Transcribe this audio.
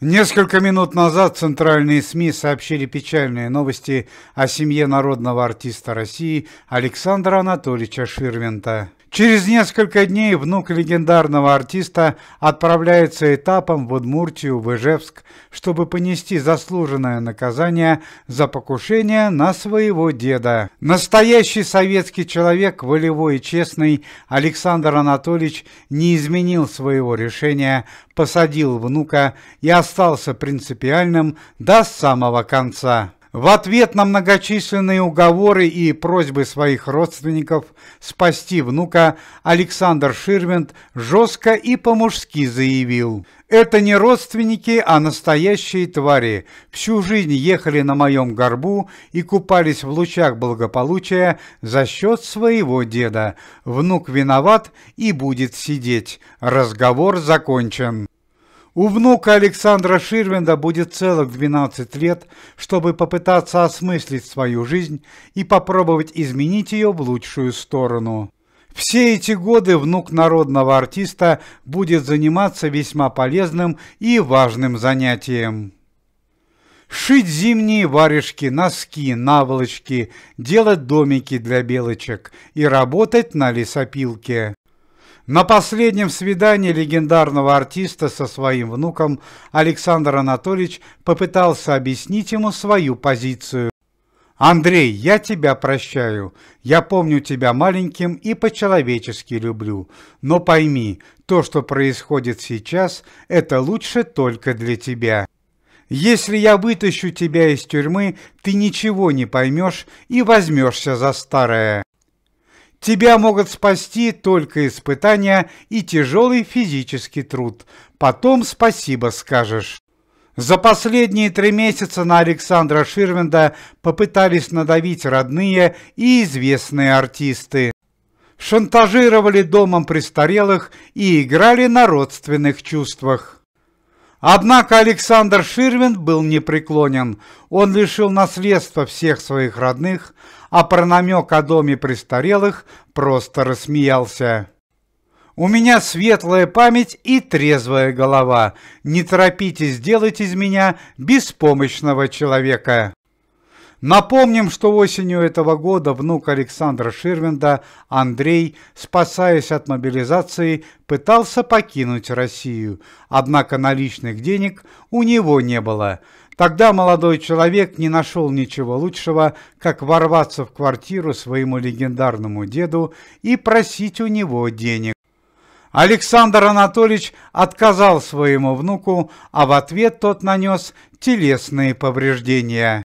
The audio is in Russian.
Несколько минут назад центральные СМИ сообщили печальные новости о семье народного артиста России Александра Анатольевича Ширвинта. Через несколько дней внук легендарного артиста отправляется этапом в Удмуртию, в Ижевск, чтобы понести заслуженное наказание за покушение на своего деда. Настоящий советский человек, волевой и честный, Александр Анатольевич не изменил своего решения, посадил внука и остался принципиальным до самого конца. В ответ на многочисленные уговоры и просьбы своих родственников спасти внука Александр Ширвинд жестко и по-мужски заявил «Это не родственники, а настоящие твари. Всю жизнь ехали на моем горбу и купались в лучах благополучия за счет своего деда. Внук виноват и будет сидеть. Разговор закончен». У внука Александра Ширвинда будет целых 12 лет, чтобы попытаться осмыслить свою жизнь и попробовать изменить ее в лучшую сторону. Все эти годы внук народного артиста будет заниматься весьма полезным и важным занятием. Шить зимние варежки, носки, наволочки, делать домики для белочек и работать на лесопилке. На последнем свидании легендарного артиста со своим внуком Александр Анатольевич попытался объяснить ему свою позицию. «Андрей, я тебя прощаю. Я помню тебя маленьким и по-человечески люблю. Но пойми, то, что происходит сейчас, это лучше только для тебя». Если я вытащу тебя из тюрьмы, ты ничего не поймешь и возьмешься за старое. Тебя могут спасти только испытания и тяжелый физический труд. Потом спасибо скажешь. За последние три месяца на Александра Ширвинда попытались надавить родные и известные артисты. Шантажировали домом престарелых и играли на родственных чувствах. Однако Александр Ширвин был непреклонен. Он лишил наследства всех своих родных, а про намек о доме престарелых просто рассмеялся. У меня светлая память и трезвая голова. Не торопитесь делать из меня беспомощного человека. Напомним, что осенью этого года внук Александра Ширвинда, Андрей, спасаясь от мобилизации, пытался покинуть Россию, однако наличных денег у него не было. Тогда молодой человек не нашел ничего лучшего, как ворваться в квартиру своему легендарному деду и просить у него денег. Александр Анатольевич отказал своему внуку, а в ответ тот нанес телесные повреждения.